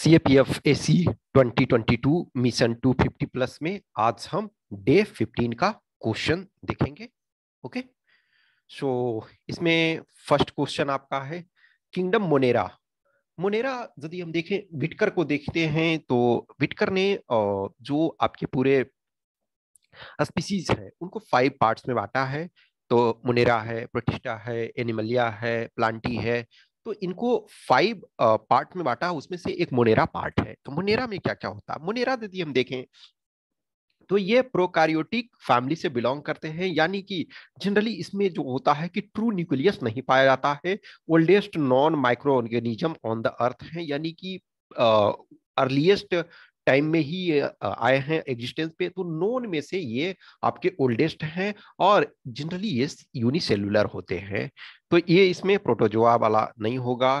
सी ए 2022 mission 250 plus में आज हम डे 15 का क्वेश्चन देखेंगे ओके सो so, इसमें फर्स्ट क्वेश्चन आपका है किंगडम मोनेरा मोनेरा यदि हम देखें विटकर को देखते हैं तो विटकर ने जो आपके पूरे स्पीसीज है उनको फाइव पार्ट्स में बांटा है तो मुनेरा है प्रोटिस्टा है एनिमलिया है प्लांटी है तो इनको फाइव पार्ट में बांटा उसमें से एक मोनेरा पार्ट है तो मोनेरा में क्या क्या होता है मोनेरा यदि हम देखें तो ये प्रोकार्योटिक फैमिली से बिलोंग करते हैं यानी कि जनरली इसमें जो होता है कि ट्रू न्यूक्लियस नहीं पाया जाता है oldest known microorganism on the earth है यानी कि अर्लीएस्ट टाइम में ही आए हैं एग्जिस्टेंस पे तो नोन में से ये आपके ओल्डेस्ट हैं और जनरली ये यूनिसेलुलर होते हैं तो ये इसमें प्रोटोजोआ वाला नहीं होगा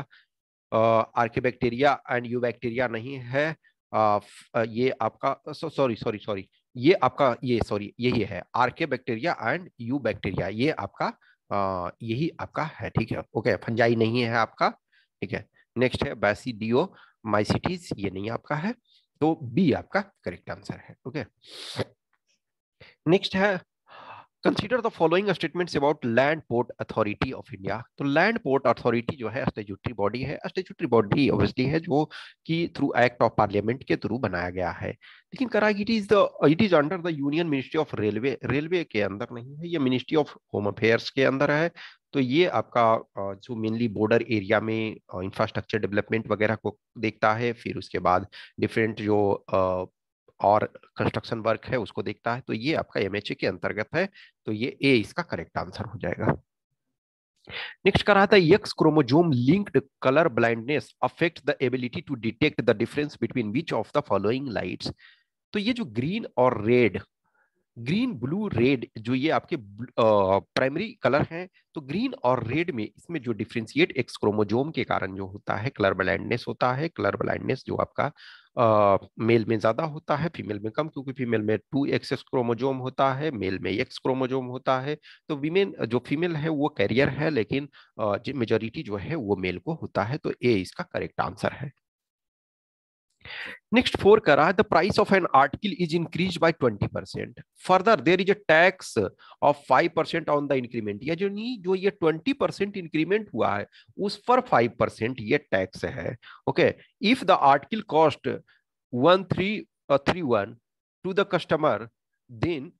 बैक्टीरिया एंड यू बैक्टीरिया नहीं है आ, ये आपका सॉरी सॉरी सॉरी ये आपका ये सॉरी यही है archaebacteria and eubacteria ये आपका आ, यही आपका है ठीक है ओके फंजाई नहीं है आपका ठीक है नेक्स्ट है डीओ माइसिटीज ये नहीं आपका है तो बी आपका करेक्ट आंसर है ओके नेक्स्ट है consider the following statements about land port authority of India तो लैंड पोर्ट अथॉरिटी जो है स्टेचुटरी बॉडी है स्टेचुटरी बॉडी ऑब्वियसली है जो कि थ्रू एक्ट ऑफ पार्लियामेंट के थ्रू बनाया गया है लेकिन कराग it is the it is under the union ministry of railway railway के अंदर नहीं है ये मिनिस्ट्री ऑफ होम अफेयर्स के अंदर है तो ये आपका जो मेनली बॉर्डर एरिया में इंफ्रास्ट्रक्चर डेवलपमेंट वगैरह को देखता है फिर उसके बाद डिफरेंट जो और कंस्ट्रक्शन वर्क है उसको देखता है तो ये आपका एम के अंतर्गत है तो ये ए इसका करेक्ट आंसर हो जाएगा नेक्स्ट कर रहा था X chromosome linked colour blindness affect the ability to detect the difference between which of the following light तो ये जो ग्रीन और रेड ग्रीन ब्लू रेड जो ये आपके प्राइमरी कलर हैं तो ग्रीन और रेड में इसमें जो डिफ्रेंसिएट एक्स क्रोमोजोम के कारण जो होता है कलर ब्लाइंडनेस होता है कलर ब्लाइंडनेस जो आपका मेल में ज़्यादा होता है फीमेल में कम क्योंकि फीमेल में टू एक्सेस क्रोमोजोम होता है मेल में एक्स क्रोमोजोम होता है तो वीमेन जो फीमेल है वो कैरियर है लेकिन मेजोरिटी जो है वो मेल को होता है तो ए इसका करेक्ट आंसर है Next four kara, the price of an article is increased by 20%. Further, there is a tax of 5% on the increment. या जो नहीं जो ये 20% increment हुआ है उस पर 5% ye tax hai Okay. If the article cost 1331 to the customer, then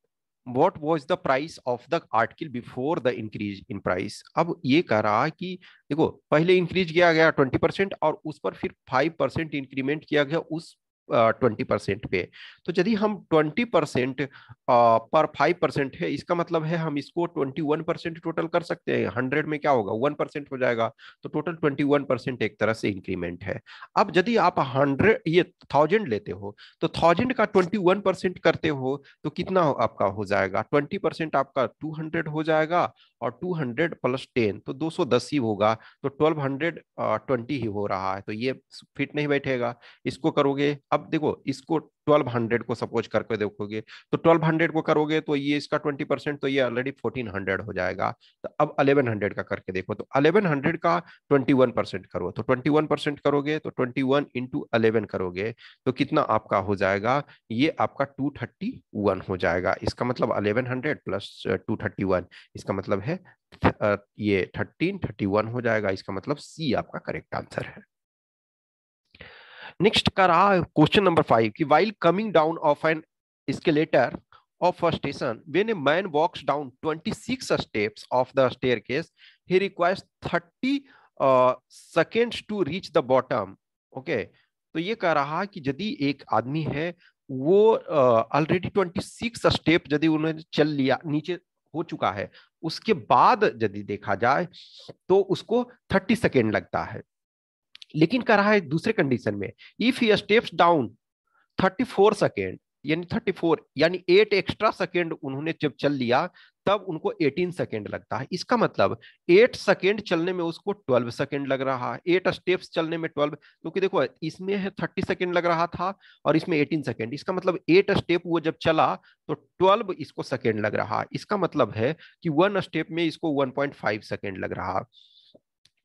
what was the price of the article before the increase in price अब ये कह रहा है कि देखो पहले इंक्रीज किया गया ट्वेंटी परसेंट और उस पर फिर फाइव परसेंट इंक्रीमेंट किया गया उस ट्वेंटी परसेंट पे तो यदि हम ट्वेंटी परसेंट पर फाइव परसेंट है इसका मतलब है हम इसको ट्वेंटी वन परसेंट टोटल कर सकते हैं हंड्रेड में क्या होगा वन परसेंट हो जाएगा तो टोटल ट्वेंटी वन परसेंट एक तरह से इंक्रीमेंट है अब यदि आप हंड्रेड ये थाउजेंड लेते हो तो थाउजेंड का ट्वेंटी वन परसेंट करते हो तो कितना आपका हो जाएगा ट्वेंटी परसेंट आपका टू हंड्रेड हो जाएगा और 200 प्लस 10 तो 210 ही होगा तो 1220 uh, ही हो रहा है तो ये फिट नहीं बैठेगा इसको करोगे अब देखो इसको ट्वेल्व हंड्रेड को सपोज करके देखोगे तो ट्वेल्व हंड्रेड को करोगे तो ये इसका ट्वेंटी परसेंट तो ये ऑलरेडी फोर्टीन हंड्रेड हो जाएगा तो अब अलेवन हंड्रेड का करके देखो तो अलेवन हंड्रेड का ट्वेंटी वन परसेंट करो तो ट्वेंटी वन परसेंट करोगे तो ट्वेंटी वन इंटू अलेवन करोगे तो कितना आपका हो जाएगा ये आपका टू थर्टी वन हो जाएगा इसका मतलब eleven hundred plus two thirty one इसका मतलब है uh, ये थर्टीन थर्टी वन हो जाएगा इसका मतलब सी आपका करेक्ट आंसर है नेक्स्ट का रहा क्वेश्चन नंबर फाइव की while coming down off an escalator of a station when a man walks down 26 steps of the staircase he requires 30 uh, seconds to reach the bottom okay तो ये कह रहा कि यदि एक आदमी है वो ऑलरेडी ट्वेंटी सिक्स स्टेप यदि उन्हें चल लिया नीचे हो चुका है उसके बाद यदि देखा जाए तो उसको थर्टी सेकेंड लगता है लेकिन कह रहा है दूसरे कंडीशन में if he steps down 34 second यानी 34 यानी 8 एक्स्ट्रा सेकेंड उन्होंने जब चल लिया तब उनको 18 सेकेंड लगता है इसका मतलब 8 सेकेंड चलने में उसको 12 सेकेंड लग रहा है 8 स्टेप्स चलने में 12 क्योंकि तो देखो इसमें है 30 सेकेंड लग रहा था और इसमें 18 सेकेंड इसका मतलब 8 स्टेप वो जब चला तो 12 इसको सेकेंड लग रहा है इसका मतलब है कि वन स्टेप में इसको 1.5 सेकेंड लग रहा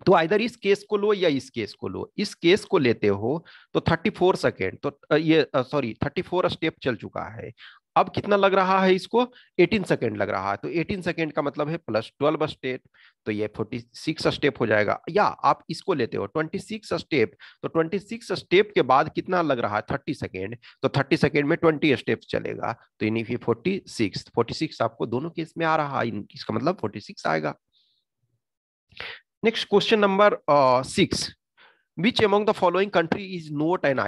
तो आइधर इस केस को लो या इस केस को लो इस केस को लेते हो तो 34 सेकेंड तो ये सॉरी 34 स्टेप चल चुका है अब कितना लग रहा है इसको 18 सेकेंड लग रहा है तो 18 सेकेंड का मतलब है प्लस 12 स्टेप तो ये 46 स्टेप हो जाएगा या आप इसको लेते हो 26 स्टेप तो 26 स्टेप के बाद कितना लग रहा है 30 सेकेंड तो 30 सेकेंड में 20 स्टेप चलेगा तो यानी कि 46 46 आपको दोनों केस में आ रहा है इसका मतलब 46 आएगा next question number six which Which among the following country is not an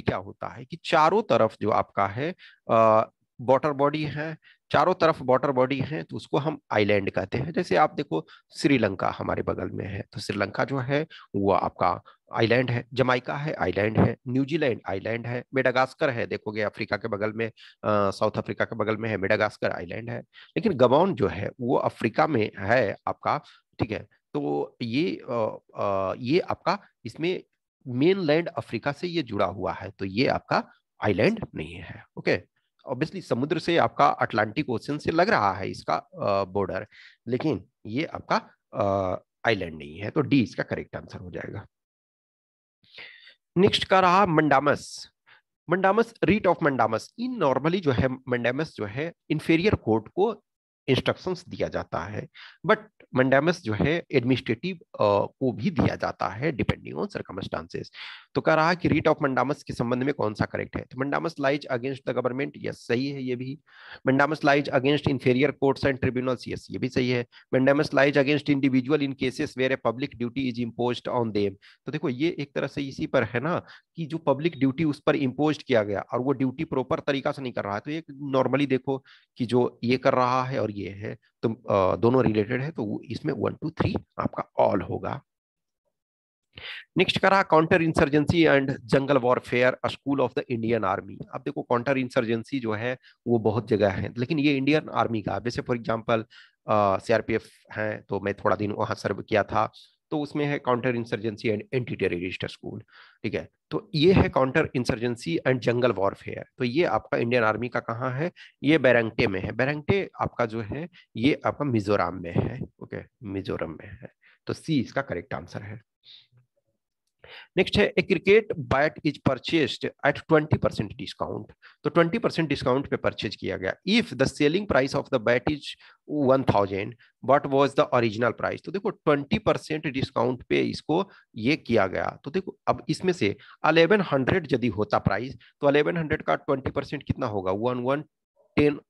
क्या होता है कि चारों तरफ जो आपका है वाटर uh, बॉडी है चारों तरफ वाटर बॉडी है तो उसको हम आइलैंड कहते हैं जैसे आप देखो श्रीलंका हमारे बगल में है तो श्रीलंका जो है वो आपका आईलैंड है जमाइका है आईलैंड है न्यूजीलैंड आईलैंड है मेडागास्कर है देखोगे अफ्रीका के बगल में साउथ uh, अफ्रीका के बगल में है मेडागास्कर आईलैंड है लेकिन गबॉन जो है वो अफ्रीका में है आपका ठीक है तो ये ये आपका इसमें मेन लैंड अफ्रीका से ये जुड़ा हुआ है तो ये आपका आइलैंड नहीं है ओके ऑब्वियसली समुद्र से आपका अटलांटिक ओशन से लग रहा है इसका बॉर्डर लेकिन ये आपका आइलैंड नहीं है तो डी इसका करेक्ट आंसर हो जाएगा नेक्स्ट का रहा mandamus mandamus writ of mandamus इन नॉर्मली जो है मंडामस जो है इंफेरियर कोर्ट को इंस्ट्रक्शंस दिया जाता है बट मंडेमस जो है एडमिनिस्ट्रेटिव को भी दिया जाता है डिपेंडिंग ऑन सरकमस्टांसेस तो कह रहा है कि रीट ऑफ मंडामस के संबंध में कौन सा करेक्ट है तो mandamus lies against the government yes सही है ये भी mandamus lies against inferior courts and tribunals yes ये भी सही है mandamus lies against individual in cases where a public duty is impose on them तो देखो ये एक तरह से इसी पर है ना कि जो पब्लिक ड्यूटी उस पर इम्पोज किया गया और वो ड्यूटी प्रॉपर तरीका से नहीं कर रहा है तो एक नॉर्मली देखो कि जो ये कर रहा है और ये है तो दोनों रिलेटेड है तो इसमें वन टू थ्री आपका ऑल होगा नेक्स्ट रहा counter insurgency and jungle warfare school of the Indian army अब देखो काउंटर इंसर्जेंसी जो है वो बहुत जगह है लेकिन ये इंडियन आर्मी का जैसे फॉर एग्जाम्पल सीआरपीएफ है तो मैं थोड़ा दिन वहां सर्व किया था तो उसमें है counter insurgency and anti terrorist school ठीक है तो ये है counter insurgency and jungle warfare तो ये आपका इंडियन आर्मी का कहाँ है ये बैरंगटे में है बैरंगटे आपका जो है ये आपका मिजोरम में है ओके मिजोरम में है तो सी इसका करेक्ट आंसर है नेक्स्ट है a cricket bat is purchased at 20 percent discount तो 20 परसेंट डिस्काउंट पे परचेज किया गया if the selling price of the bat is 1000 but was the original price तो देखो 20 परसेंट डिस्काउंट पे इसको ये किया गया तो देखो अब इसमें से 1100 यदि होता प्राइस तो 1100 का 20 परसेंट कितना होगा वन वन टेन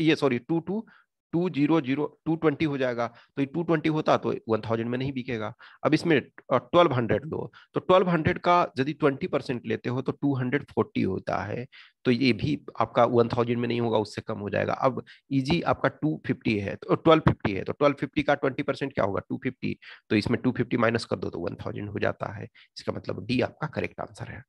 ये sorry two two two zero zero two twenty हो जाएगा तो ये टू ट्वेंटी होता तो वन थाउजेंड में नहीं बिकेगा अब इसमें ट्वेल्व हंड्रेड लो तो ट्वेल्व हंड्रेड का यदि ट्वेंटी परसेंट लेते हो तो टू हंड्रेड फोर्टी होता है तो ये भी आपका वन थाउजेंड में नहीं होगा उससे कम हो जाएगा अब इजी आपका टू फिफ्टी है तो ट्वेल्व फिफ्टी है तो ट्वेल्व फिफ्टी का ट्वेंटी परसेंट क्या होगा टू फिफ्टी तो इसमें टू फिफ्टी माइनस कर दो तो वन थाउजेंड हो जाता है इसका मतलब डी आपका करेक्ट आंसर है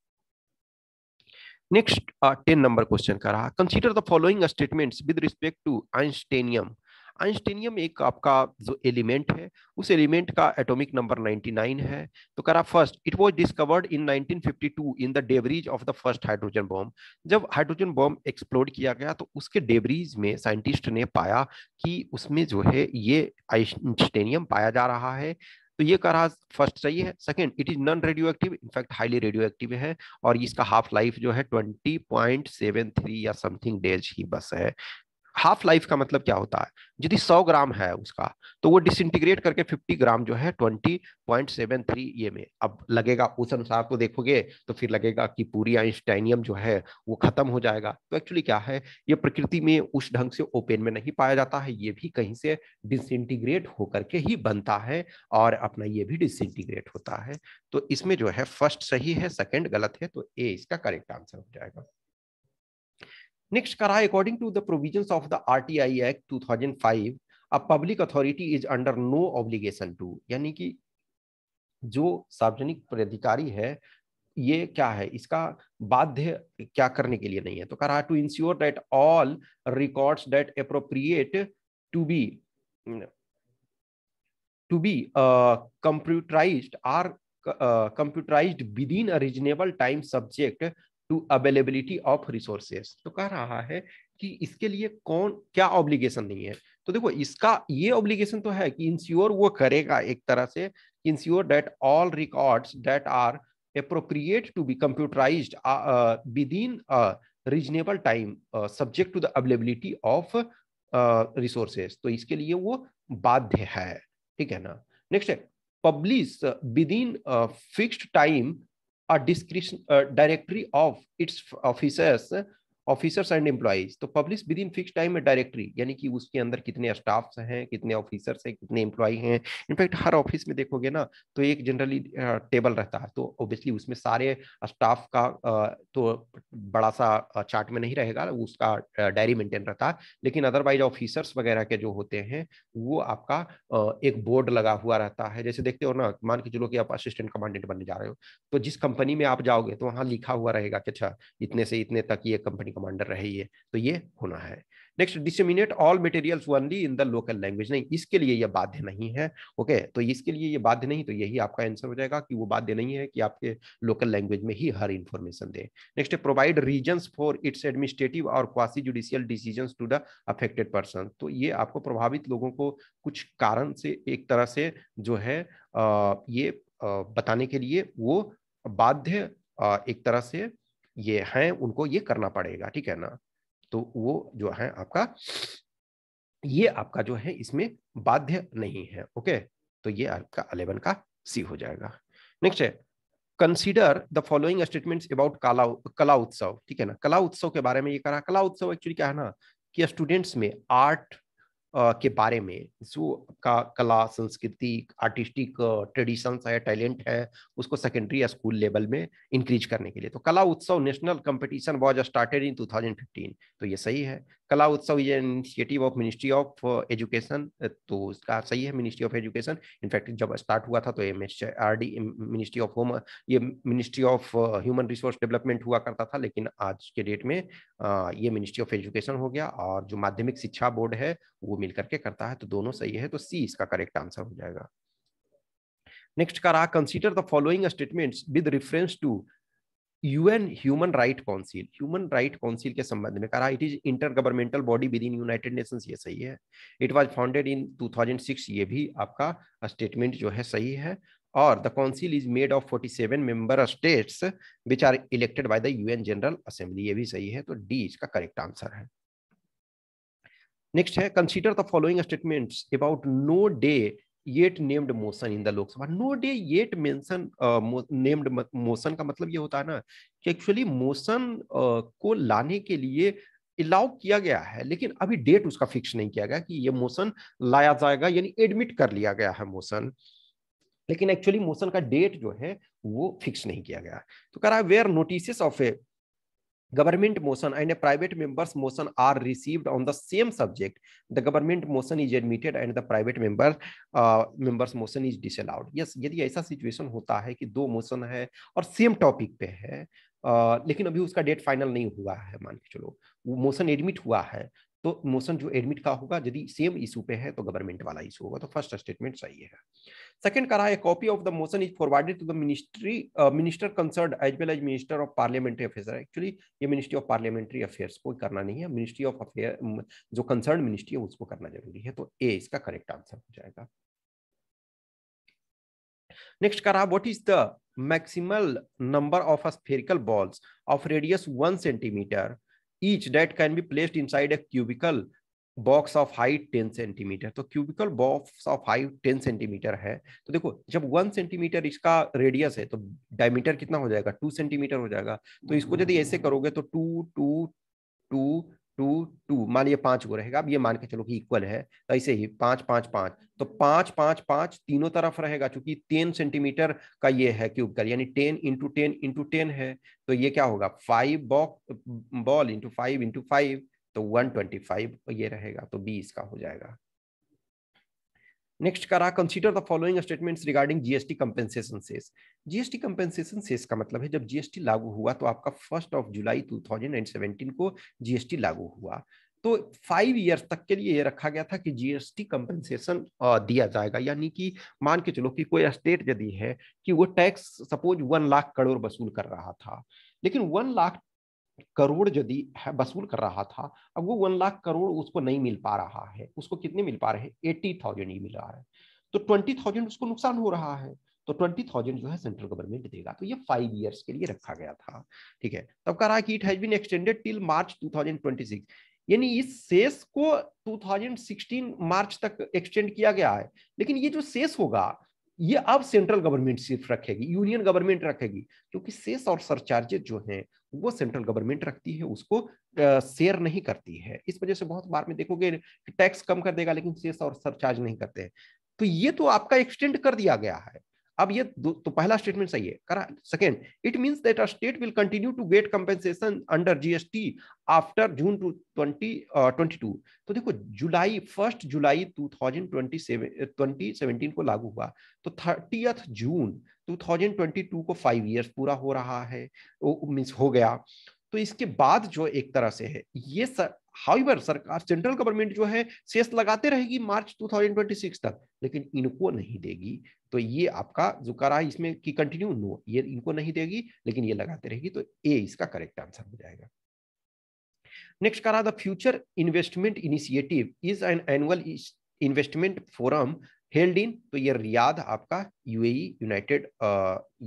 नेक्स्ट टेन नंबर क्वेश्चन कर रहा Consider the following statements with respect to einsteinium einsteinium एक आपका जो एलिमेंट है उस एलिमेंट का एटॉमिक नंबर 99 है तो कह रहा first it was discovered in 1952 in the debris of the first hydrogen bomb जब हाइड्रोजन बॉम्ब एक्सप्लोड किया गया तो उसके डेवरीज में साइंटिस्ट ने पाया कि उसमें जो है ये आइंस्टेनियम पाया जा रहा है तो ये रहा फर्स्ट सही है second it is non radioactive in fact highly radioactive है और इसका हाफ लाइफ जो है ट्वेंटी पॉइंट सेवन थ्री या समथिंग डेज ही बस है हाफ लाइफ का मतलब क्या होता है यदि 100 ग्राम है उसका तो वो डिसइंटीग्रेट करके 50 ग्राम जो है 20.73 ये में अब लगेगा उस अनुसार को देखोगे तो फिर लगेगा कि पूरी आइंस्टाइनियम जो है वो खत्म हो जाएगा तो एक्चुअली क्या है ये प्रकृति में उस ढंग से ओपन में नहीं पाया जाता है ये भी कहीं से डिसइंटीग्रेट होकर के ही बनता है और अपना ये भी डिसइंटीग्रेट होता है तो इसमें जो है फर्स्ट सही है सेकेंड गलत है तो ए इसका करेक्ट आंसर हो जाएगा Next, Kara, according to the provisions of the RTI Act 2005, a public authority is under no obligation to, यानी कि जो सार्वजनिक प्राधिकारी है ये क्या है इसका बाध्य क्या करने के लिए नहीं है तो कह रहा to ensure that all records that appropriate to be to be computerised are computerised within a reasonable time subject to availability of resources तो कह रहा है कि इसके लिए कौन क्या ऑब्लिगेशन नहीं है तो देखो इसका ये ऑब्लिगेशन तो है कि इंश्योर वो करेगा एक तरह से ensure that all record that are appropriate to be computerise within within time subject to the availability of resources तो इसके लिए वो बाध्य है ठीक है ना नेक्स्ट है publish within fixed time a discretion, uh, directory of its officers officers and employees तो publish within fix time directory यानी कि उसके अंदर कितने स्टाफ हैं कितने ऑफिसर्स हैं कितने एम्प्लॉय हैं इनफैक्ट हर ऑफिस में देखोगे ना तो एक जनरली टेबल रहता है तो ऑब्वियसली उसमें सारे स्टाफ का तो बड़ा सा चार्ट में नहीं रहेगा उसका डायरी मेंटेन रहता है लेकिन अदरवाइज ऑफिसर्स वगैरह के जो होते हैं वो आपका एक बोर्ड लगा हुआ रहता है जैसे देखते हो ना मान के चलो कि आप असिस्टेंट कमांडेंट बनने जा रहे हो तो जिस कंपनी में आप जाओगे तो वहाँ लिखा हुआ रहेगा कि अच्छा इतने से इतने तक ये कंपनी कंपनी कमांडर रहे ये तो ये होना है next disseminate all materials only in the local language नहीं इसके लिए ये बाध्य नहीं है ओके तो इसके लिए ये बाध्य नहीं तो यही आपका आंसर हो जाएगा कि वो बाध्य नहीं है कि आपके लोकल लैंग्वेज में ही हर इन्फॉर्मेशन दे next provide reason for its administrative और quasi judicial decision to the affected person तो ये आपको प्रभावित लोगों को कुछ कारण से एक तरह से जो है ये बताने के लिए वो बाध्य एक तरह से ये हैं उनको ये करना पड़ेगा ठीक है ना तो वो जो है आपका ये आपका जो है इसमें बाध्य नहीं है ओके तो ये आपका अलेवन का सी हो जाएगा नेक्स्ट है consider the following statements about Kala Kala उत्सव ठीक है ना कला उत्सव के बारे में ये करा कला उत्सव एक्चुअली क्या है ना कि स्टूडेंट्स में आर्ट के बारे में जो आपका कला संस्कृति आर्टिस्टिक ट्रेडिशंस है टैलेंट है उसको सेकेंडरी या स्कूल लेवल में इंक्रीज करने के लिए तो Kala Utsav national competition was started in 2015 तो ये सही है Kala Utsav is initiative of ministry of education तो उसका सही है मिनिस्ट्री ऑफ एजुकेशन इनफैक्ट जब स्टार्ट हुआ था तो M H R D ministry of home ये ministry of human resource development हुआ करता था लेकिन आज के डेट में ये मिनिस्ट्री ऑफ एजुकेशन हो गया और जो माध्यमिक शिक्षा बोर्ड है वो मिलकर के करता है तो दोनों सही है तो सी इसका करेक्ट आंसर हो जाएगा नेक्स्ट का रहा consider the following statement with reference to UN human right council human right council के संबंध में कहा it is intergovernmental body within United Nation ये सही है it was founded in two thousand six ये भी आपका स्टेटमेंट जो है सही है और the council is made of forty seven member states which are elected by the U N general assembly ये भी सही है तो डी इसका करेक्ट आंसर है नेक्स्ट है consider the following statements about no day yet named motion in the Lok Sabha no day yet mention named motion का मतलब ये होता है ना कि एक्चुअली मोशन uh, को लाने के लिए अलाउ किया गया है लेकिन अभी डेट उसका फिक्स नहीं किया गया कि ये मोशन लाया जाएगा यानी एडमिट कर लिया गया है मोशन लेकिन एक्चुअली मोशन का डेट जो है वो फिक्स नहीं किया गया तो कह रहा है where notice of a government motion and a private member's motion are received on the same subject the government motion is admitted and the private member uh, members motion is disallowed yes यदि ऐसा situation होता है कि दो motion है और same topic पे है Uh, लेकिन अभी उसका डेट फाइनल नहीं हुआ है मान के चलो मोशन एडमिट हुआ है तो मोशन जो एडमिट का होगा यदि सेम इशू पे है तो गवर्नमेंट वाला इशू होगा तो फर्स्ट स्टेटमेंट सही है सेकंड करा है copy of the motion is forwarded to the ministry minister concern as well as minister of parliamentary affair actually ये मिनिस्ट्री ऑफ पार्लियामेंट्री अफेयर्स को करना नहीं है मिनिस्ट्री ऑफ अफेयर जो कंसर्न मिनिस्ट्री है उसको करना जरूरी है तो ए इसका करेक्ट आंसर हो जाएगा नेक्स्ट करा what is the maximal number of spherical balls of radius one centimetre each that can be placed inside a cubicle box of height ten centimetre तो cubical box of height ten centimetre है तो देखो जब one centimetre इसका radius है तो diameter कितना हो जाएगा टू सेंटीमीटर हो जाएगा तो इसको यदि ऐसे करोगे तो two two two two two मान ये पांच गो रहेगा अब ये मान के चलो कि इक्वल है तो ऐसे ही पांच पांच पांच तो पांच पांच पांच तीनों तरफ रहेगा क्योंकि टेन सेंटीमीटर का ये है क्यूब कर यानी ten into ten into ten है तो ये क्या होगा five box ball into five into five तो वन ट्वेंटी फाइव ये रहेगा तो बी इसका हो जाएगा नेक्स्ट करा consider the following statements regarding GST compensation cess GST compensation cess का मतलब है जब जीएसटी लागू हुआ तो आपका फर्स्ट ऑफ जुलाई 2017 को जीएसटी लागू हुआ तो फाइव ईयर्स तक के लिए ये रखा गया था कि जीएसटी कंपेंसेशन दिया जाएगा यानी कि मान के चलो कि कोई स्टेट यदि है कि वो tax suppose one lakh crore वसूल कर रहा था लेकिन वन लाख करोड़ यदि वसूल कर रहा था अब वो वन लाख करोड़ उसको नहीं मिल पा रहा है उसको कितने मिल पा रहे हैं एट्टी थाउजेंड ही मिल रहा है तो ट्वेंटी थाउजेंड उसको नुकसान हो रहा है तो ट्वेंटी थाउजेंड जो है सेंट्रल गवर्नमेंट देगा तो ये फाइव ईयर्स के लिए रखा गया था ठीक है तब कह रहा है कि it has been extended till March 2026 यानी इस सेस को 2016 मार्च तक एक्सटेंड किया गया है लेकिन ये जो सेस होगा ये अब सेंट्रल गवर्नमेंट सिर्फ रखेगी यूनियन गवर्नमेंट रखेगी क्योंकि सेस और सरचार्जेस जो हैं वो सेंट्रल गवर्नमेंट रखती है उसको शेयर नहीं करती है इस वजह से बहुत बार में देखोगे टैक्स कम कर देगा लेकिन सेस और सरचार्ज नहीं करते हैं तो ये तो आपका एक्सटेंड कर दिया गया है अब ये तो पहला स्टेटमेंट सही है करा second it mean that a state will continue to get compensation under GST after June two twenty twenty two तो देखो जुलाई फर्स्ट जुलाई two thousand twenty seven twenty seventeen को लागू हुआ तो थर्टीथ जून 2022 को फाइव इयर्स पूरा हो रहा है मीन्स हो गया तो इसके बाद जो एक तरह से है ये हाउवर सरकार सेंट्रल गवर्नमेंट जो है सेस लगाते रहेगी मार्च 2026 तक लेकिन इनको नहीं देगी तो ये आपका जो करा है इसमें कि कंटिन्यू नो ये इनको नहीं देगी लेकिन ये लगाते रहेगी तो ए इसका करेक्ट आंसर हो जाएगा नेक्स्ट करा the future investment initiative is an annual investment forum held in तो ये रियाद आपका यूएई यूनाइटेड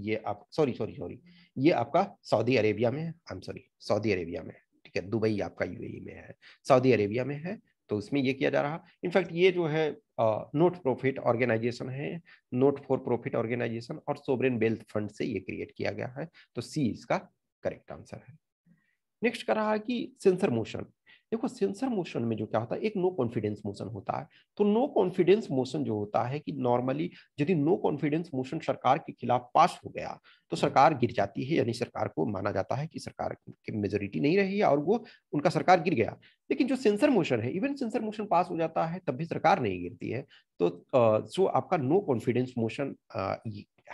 ये आप सॉरी सॉरी सॉरी ये आपका सऊदी अरेबिया में है I am sorry Saudi Arabia में है ठीक है दुबई आपका यूएई में है सऊदी अरेबिया में है तो उसमें ये किया जा रहा इनफैक्ट ये जो है नोट प्रॉफिट ऑर्गेनाइजेशन है नोट फॉर प्रॉफिट ऑर्गेनाइजेशन और सोवरेन वेल्थ फंड से ये क्रिएट किया गया है तो सी इसका करेक्ट आंसर है नेक्स्ट कर रहा है कि सेंसर मोशन देखो सेंसर मोशन में जो क्या होता है एक नो कॉन्फिडेंस मोशन होता है तो नो कॉन्फिडेंस मोशन जो होता है कि नॉर्मली यदि नो कॉन्फिडेंस मोशन सरकार के खिलाफ पास हो गया तो सरकार गिर जाती है यानी सरकार को माना जाता है कि सरकार की मेजोरिटी नहीं रही और वो उनका सरकार गिर गया लेकिन जो सेंसर मोशन है इवन सेंसर मोशन पास हो जाता है तब भी सरकार नहीं गिरती है तो जो आपका नो कॉन्फिडेंस मोशन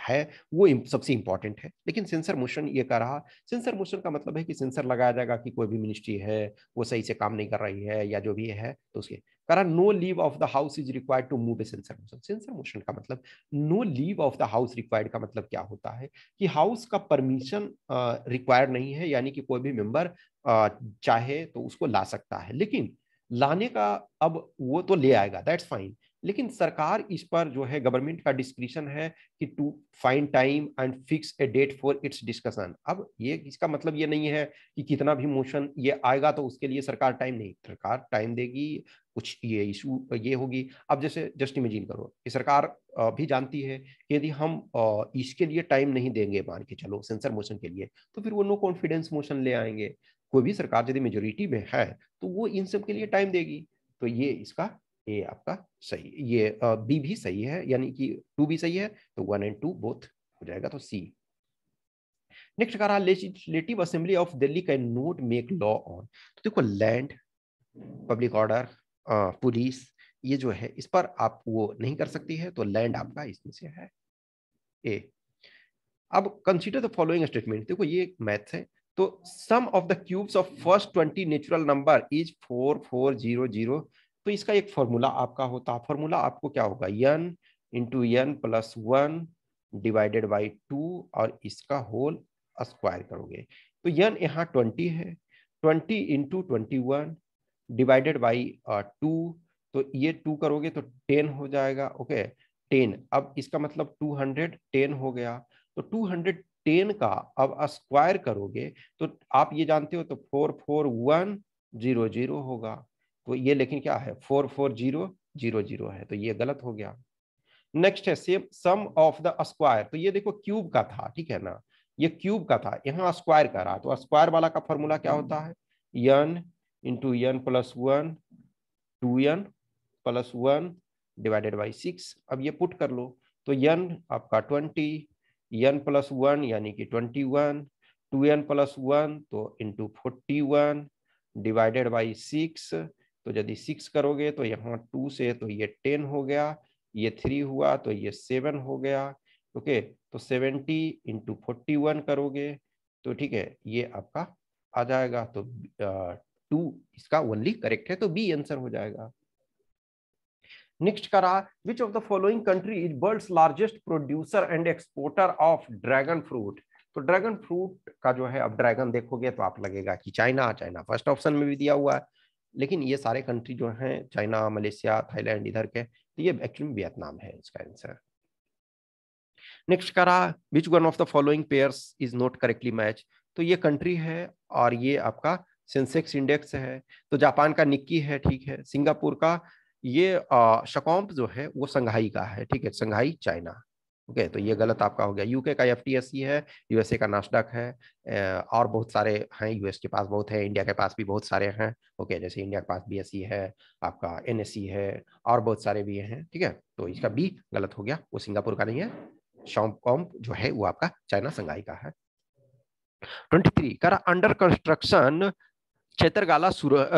है वो सबसे इंपॉर्टेंट है लेकिन सेंसर मोशन ये कह रहा सेंसर मोशन का मतलब है कि सेंसर लगाया जाएगा कि कोई भी मिनिस्ट्री है वो सही से काम नहीं कर रही है या जो भी है तो उसके करा no leave of the house is required to move a censure motion censure motion का मतलब no leave of the house required का मतलब क्या होता है कि हाउस का परमिशन रिक्वायर्ड नहीं है यानी कि कोई भी मेंबर चाहे तो उसको ला सकता है लेकिन लाने का अब वो तो ले आएगा दैट्स फाइन लेकिन सरकार इस पर जो है गवर्नमेंट का डिस्क्रिशन है कि to find time and fix a date for its discussion अब ये इसका मतलब ये नहीं है कि कितना भी मोशन ये आएगा तो उसके लिए सरकार टाइम नहीं सरकार टाइम देगी कुछ ये इशू ये होगी अब जैसे जस्ट इमेजिन करो कि सरकार भी जानती है कि यदि हम इसके लिए टाइम नहीं देंगे मान के चलो सेंसर मोशन के लिए तो फिर वो नो कॉन्फिडेंस मोशन ले आएंगे कोई भी सरकार यदि मेजोरिटी में है तो वो इन सब के लिए टाइम देगी तो ये इसका ए आपका सही ये बी भी सही है यानी कि टू भी सही है तो वन एंड टू बोथ हो जाएगा तो सी नेक्स्ट कह रहा legislative assembly of Delhi can not make law on तो देखो लैंड पब्लिक ऑर्डर पुलिस ये जो है इस पर आप वो नहीं कर सकती है तो लैंड आपका इसमें से है ए अब कंसीडर द फॉलोइंग स्टेटमेंट देखो ये मैथ है तो sum of the cubes of first twenty natural number is four four zero zero तो इसका एक फॉर्मूला आपका होता फॉर्मूला आपको क्या होगा n into n plus one divided by two और इसका होल स्क्वायर करोगे तो यन यहाँ ट्वेंटी है twenty into twenty one divided by two तो ये टू करोगे तो टेन हो जाएगा ओके टेन अब इसका मतलब टू हंड्रेड टेन हो गया तो टू हंड्रेड टेन का अब स्क्वायर करोगे तो आप ये जानते हो तो four four one zero zero होगा तो ये लेकिन क्या है four four zero zero zero है तो ये गलत हो गया नेक्स्ट है same sum of the square तो ये देखो क्यूब का था ठीक है ना ये क्यूब का था यहाँ स्क्वायर का रहा तो स्क्वायर वाला का फॉर्मूला क्या होता है n into n plus one two n plus one divided by six अब ये पुट कर लो तो यन आपका ट्वेंटी यन प्लस वन यानी कि twenty one two n plus one तो into forty one divided by six तो यदि सिक्स करोगे तो यहाँ टू से तो ये टेन हो गया ये थ्री हुआ तो ये सेवन हो गया ओके तो सेवेंटी इंटू फोर्टी वन करोगे तो ठीक है ये आपका आ जाएगा तो टू इसका ओनली करेक्ट है तो बी आंसर हो जाएगा नेक्स्ट करा which of the following country is world largest producer and exporter of dragon fruit तो ड्रैगन फ्रूट का जो है अब ड्रैगन देखोगे तो आप लगेगा कि चाइना चाइना फर्स्ट ऑप्शन में भी दिया हुआ है लेकिन ये सारे कंट्री जो हैं चाइना मलेशिया थाईलैंड इधर के तो ये एक्चुअली वियतनाम है इसका आंसर नेक्स्ट करा which one of the following pairs is not correctly match तो ये कंट्री है और ये आपका सेंसेक्स इंडेक्स है तो जापान का निक्की है ठीक है सिंगापुर का ये शकॉम्प जो है वो संघाई का है ठीक है संघाई चाइना ओके तो ये गलत आपका हो गया यूके का एफ है यूएसए का नास्डक है और बहुत सारे हैं यूएस के पास बहुत है इंडिया के पास भी बहुत सारे हैं ओके जैसे इंडिया के पास बी e है आपका एन e है और बहुत सारे भी हैं ठीक है तो इसका बी गलत हो गया वो सिंगापुर का नहीं है शॉम्पकॉम जो है वो आपका चाइना संघाई का है ट्वेंटी थ्री करा अंडर कंस्ट्रक्शन चैतरगाला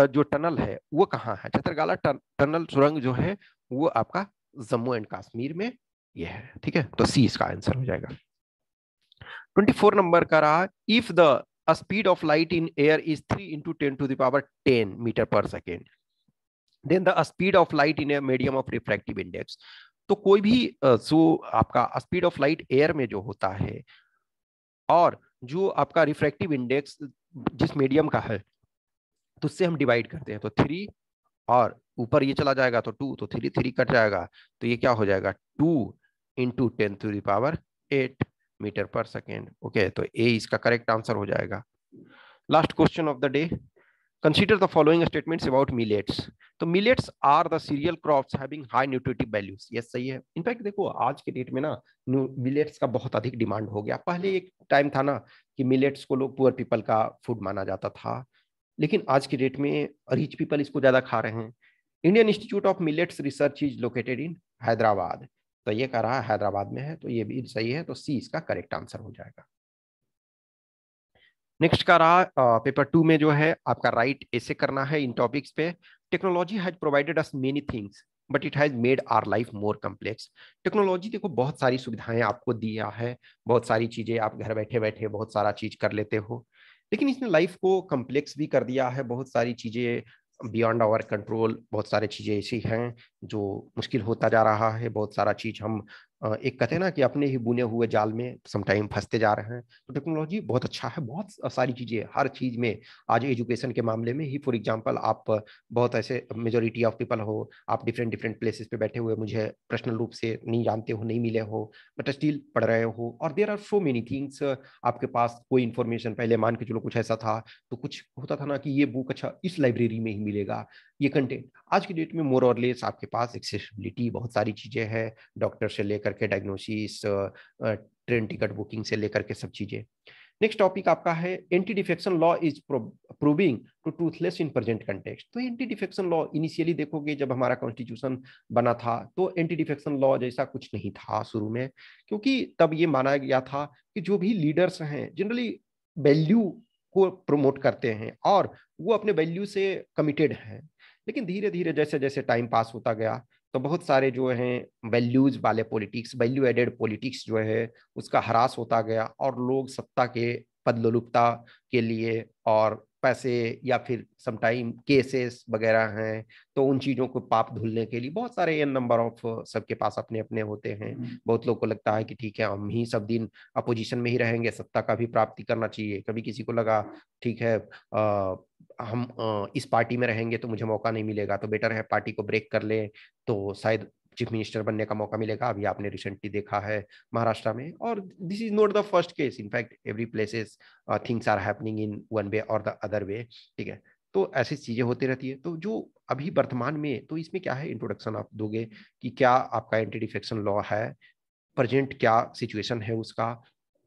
जो टनल है वो कहाँ है चैतरगाला टनल सुरंग जो है वो आपका जम्मू एंड कश्मीर में ये है ठीक है तो सी इसका आंसर हो जाएगा 24 नंबर का रहा if the speed of light in air is three into ten to the power ten metre per second then the speed of light in medium of refractive index तो कोई भी जो आपका स्पीड ऑफ लाइट एयर में जो होता है और जो आपका रिफ्रैक्टिव इंडेक्स जिस मीडियम का है तो उससे हम डिवाइड करते हैं तो थ्री और ऊपर ये चला जाएगा तो टू तो थ्री थ्री कट जाएगा तो ये क्या हो जाएगा two into ten to the power eight metre per second okay तो ए इसका करेक्ट आंसर हो जाएगा last question of the day consider the following statement about millets तो millets are the cereal crops having high nutritive values yes सही है in fact देखो आज के डेट में ना मिलेट्स का बहुत अधिक डिमांड हो गया पहले एक टाइम था ना कि मिलेट्स को लोग पुअर पीपल का फूड माना जाता था लेकिन आज के डेट में रिच पीपल इसको ज्यादा खा रहे हैं Indian institute of millets research is located in Hyderabad तो ये कह रहा है हैदराबाद में है तो ये भी सही है तो सी इसका करेक्ट आंसर हो जाएगा नेक्स्ट का रहा पेपर टू में जो है आपका राइट ऐसे करना है इन टॉपिक्स पे technology has provided us many things but it has made our life more complex technology देखो बहुत सारी सुविधाएं आपको दिया है बहुत सारी चीज़ें आप घर बैठे बैठे बहुत सारा चीज़ कर लेते हो लेकिन इसने लाइफ को कम्प्लेक्स भी कर दिया है बहुत सारी चीज़ें बियॉन्ड आवर कंट्रोल बहुत सारी चीज़ें ऐसी हैं जो मुश्किल होता जा रहा है बहुत सारा चीज हम एक कहते हैं ना कि अपने ही बुने हुए जाल में समटाइम फंसते जा रहे हैं तो टेक्नोलॉजी बहुत अच्छा है बहुत सारी चीज़ें हर चीज़ में आज एजुकेशन के मामले में ही फॉर एग्जांपल आप बहुत ऐसे मेजोरिटी ऑफ पीपल हो आप डिफरेंट डिफरेंट प्लेसेस पे बैठे हुए मुझे पर्सनल रूप से नहीं जानते हो नहीं मिले हो बट स्टिल पढ़ रहे हो और there are so many things आपके पास कोई इन्फॉर्मेशन पहले मान के चलो कुछ ऐसा था तो कुछ होता था ना कि ये बुक अच्छा इस लाइब्रेरी में ही मिलेगा ये कंटेंट आज की डेट में मोर और लेस आपके पास एक्सेसिबिलिटी बहुत सारी चीज़ें हैं डॉक्टर से लेकर के डायग्नोसिस ट्रेन टिकट बुकिंग से लेकर के सब चीज़ें नेक्स्ट टॉपिक आपका है anti defection law is proving to toothless in present context तो एंटी डिफेक्शन लॉ इनिशियली देखोगे जब हमारा कॉन्स्टिट्यूशन बना था तो एंटी डिफेक्शन लॉ जैसा कुछ नहीं था शुरू में क्योंकि तब ये माना गया था कि जो भी लीडर्स हैं जनरली वैल्यू को प्रमोट करते हैं और वो अपने वैल्यू से कमिटेड हैं लेकिन धीरे धीरे जैसे जैसे टाइम पास होता गया तो बहुत सारे जो हैं वैल्यूज वाले पॉलिटिक्स वैल्यू एडेड पॉलिटिक्स जो है उसका हरास होता गया और लोग सत्ता के पद के लिए और पैसे या फिर समटाइम केसेस वगैरह हैं तो उन चीज़ों को पाप धुलने के लिए बहुत सारे एन नंबर ऑफ सबके पास अपने अपने होते हैं हम्म। बहुत लोग को लगता है कि ठीक है हम ही सब दिन अपोजिशन में ही रहेंगे सत्ता का भी प्राप्ति करना चाहिए कभी किसी को लगा ठीक है आ, हम आ, इस पार्टी में रहेंगे तो मुझे मौका नहीं मिलेगा तो बेटर है पार्टी को ब्रेक कर ले तो शायद चीफ मिनिस्टर बनने का मौका मिलेगा अभी आपने रिसेंटली देखा है महाराष्ट्र में और this is not the first case in fact every places things are happening in one way और द अदर वे ठीक है तो ऐसी चीज़ें होती रहती है तो जो अभी वर्तमान में तो इसमें क्या है इंट्रोडक्शन आप दोगे कि क्या आपका एंटी डिफेक्शन लॉ है प्रजेंट क्या सिचुएशन है उसका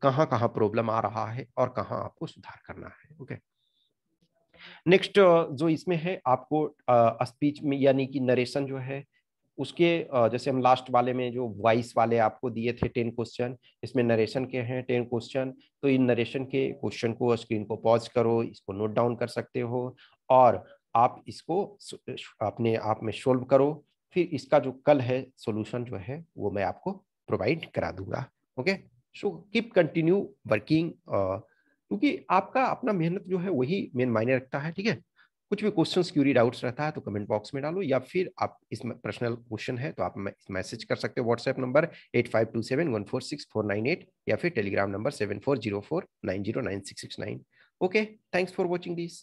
कहाँ कहाँ प्रॉब्लम आ रहा है और कहाँ आपको सुधार करना है ओके okay? नेक्स्ट uh, जो इसमें है आपको स्पीच uh, में यानी कि नरेशन जो है उसके जैसे हम लास्ट वाले में जो वॉइस वाले आपको दिए थे टेन क्वेश्चन इसमें नरेशन के हैं टेन क्वेश्चन तो इन नरेशन के क्वेश्चन को स्क्रीन को पॉज करो इसको नोट डाउन कर सकते हो और आप इसको अपने आप में सोल्व करो फिर इसका जो कल है सोल्यूशन जो है वो मैं आपको प्रोवाइड करा दूंगा okay so keep continue working क्योंकि आपका अपना मेहनत जो है वही मेन मायने रखता है ठीक है कुछ भी क्वेश्चन क्यूरी डाउट्स रहता है तो कमेंट बॉक्स में डालो या फिर आप इस पर्सनल क्वेश्चन है तो आप मैसेज कर सकते हो WhatsApp number eight five two seven one four six four nine eight या फिर Telegram number seven four zero four nine zero nine six six nine okay thanks for watching this